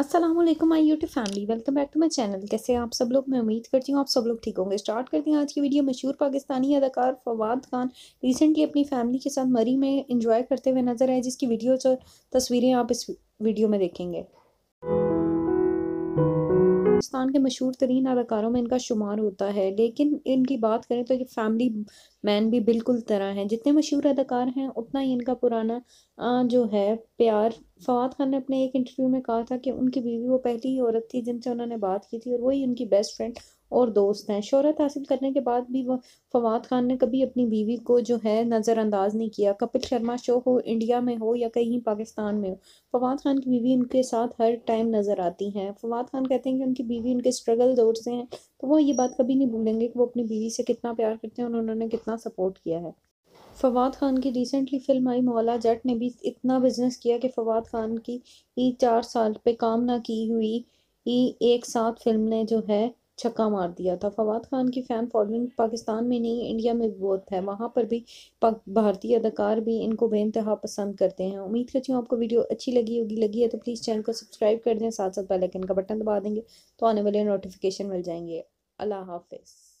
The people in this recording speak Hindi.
Aslam my YouTube family welcome back to my channel कैसे आप सब लोग मैं उम्मीद करती हूँ आप सब लोग ठीक होंगे स्टार्ट करते हैं आज की वीडियो मशहूर पाकिस्तानी अदाकार फवाद खान रिसेंटली अपनी फैमिली के साथ मरी में इंजॉय करते हुए नजर आए जिसकी वीडियोज और तस्वीरें आप इस वीडियो में देखेंगे हिंदुस्तान के मशहूर तरीन अदाकारों में इनका शुमार होता है लेकिन इनकी बात करें तो ये फैमिली मैन भी बिल्कुल तरह हैं जितने मशहूर अदाकार हैं उतना ही इनका पुराना आ, जो है प्यार फवाद खान ने अपने एक इंटरव्यू में कहा था कि उनकी बीवी वो पहली ही औरत थी जिनसे उन्होंने बात की थी और वही उनकी बेस्ट फ्रेंड और दोस्त हैं शहरत हासिल करने के बाद भी वह फवाद खान ने कभी अपनी बीवी को जो है नज़रअंदाज नहीं किया कपिल शर्मा शो हो इंडिया में हो या कहीं पाकिस्तान में हो फवाद खान की बीवी उनके साथ हर टाइम नज़र आती हैं फवाद खान कहते हैं कि उनकी बीवी उनके स्ट्रगल दौर से हैं तो वो ये बात कभी नहीं भूलेंगे कि वो अपनी बीवी से कितना प्यार करते हैं और उन्होंने कितना सपोर्ट किया है फवाद खान की रिसेंटली फिल्म आई मौला जट ने भी इतना बिजनेस किया कि फवाद खान की चार साल पे काम ना की हुई एक साथ फिल्म ने जो है छक्का मार दिया था फवाद खान की फ़ैन फॉलोइंग पाकिस्तान में नहीं इंडिया में भी बहुत है वहाँ पर भी भारतीय अदाकार भी इनको बेानतहा पसंद करते हैं उम्मीद करती हूँ आपको वीडियो अच्छी लगी होगी लगी है तो प्लीज़ चैनल को सब्सक्राइब कर दें साथ साथ बेलाइकन का बटन दबा देंगे तो आने वाले नोटिफिकेशन मिल जाएंगे अल्लाह हाफिज़